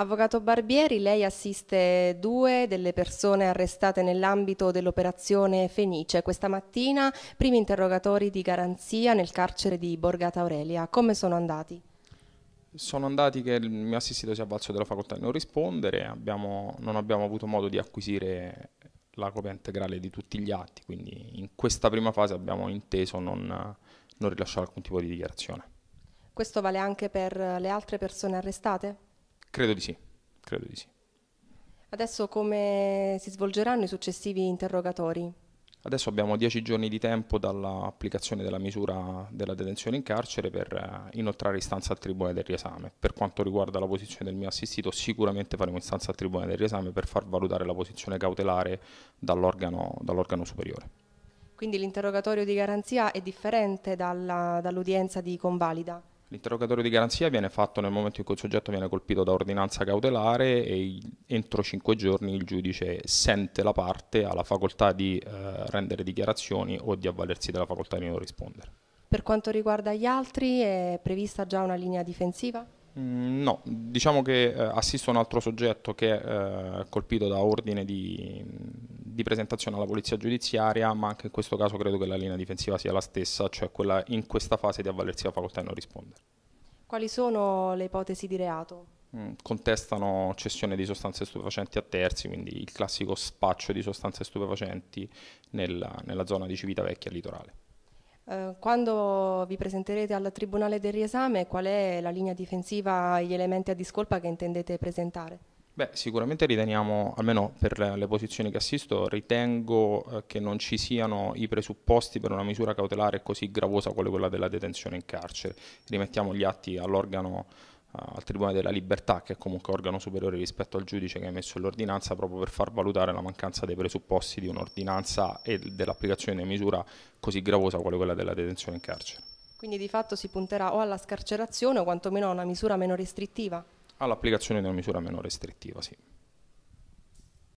Avvocato Barbieri, lei assiste due delle persone arrestate nell'ambito dell'operazione Fenice. Questa mattina primi interrogatori di garanzia nel carcere di Borgata Aurelia. Come sono andati? Sono andati che il mio assistito si è avvalso della facoltà di non rispondere, abbiamo, non abbiamo avuto modo di acquisire la copia integrale di tutti gli atti, quindi in questa prima fase abbiamo inteso non, non rilasciare alcun tipo di dichiarazione. Questo vale anche per le altre persone arrestate? Credo di sì, credo di sì. Adesso come si svolgeranno i successivi interrogatori? Adesso abbiamo dieci giorni di tempo dall'applicazione della misura della detenzione in carcere per eh, inoltrare istanza al Tribunale del riesame. Per quanto riguarda la posizione del mio assistito, sicuramente faremo istanza al Tribunale del riesame per far valutare la posizione cautelare dall'organo, dall superiore. Quindi l'interrogatorio di garanzia è differente dall'udienza di convalida? L'interrogatorio di garanzia viene fatto nel momento in cui il soggetto viene colpito da ordinanza cautelare e entro cinque giorni il giudice sente la parte, ha la facoltà di eh, rendere dichiarazioni o di avvalersi della facoltà di non rispondere. Per quanto riguarda gli altri, è prevista già una linea difensiva? Mm, no, diciamo che eh, assisto un altro soggetto che eh, è eh, colpito da ordine di, di presentazione alla polizia giudiziaria, ma anche in questo caso credo che la linea difensiva sia la stessa, cioè quella in questa fase di avvalersi della facoltà e non rispondere. Quali sono le ipotesi di reato? Mm, contestano cessione di sostanze stupefacenti a terzi, quindi il classico spaccio di sostanze stupefacenti nella, nella zona di Civitavecchia litorale. Eh, quando vi presenterete al Tribunale del Riesame, qual è la linea difensiva e gli elementi a discolpa che intendete presentare? Beh, sicuramente riteniamo, almeno per le posizioni che assisto, ritengo eh, che non ci siano i presupposti per una misura cautelare così gravosa quale quella della detenzione in carcere. Rimettiamo gli atti all'organo eh, al Tribunale della Libertà, che è comunque organo superiore rispetto al giudice che ha emesso l'ordinanza, proprio per far valutare la mancanza dei presupposti di un'ordinanza e dell'applicazione di una misura così gravosa quale quella della detenzione in carcere. Quindi di fatto si punterà o alla scarcerazione o quantomeno a una misura meno restrittiva? all'applicazione di una misura meno restrittiva, sì.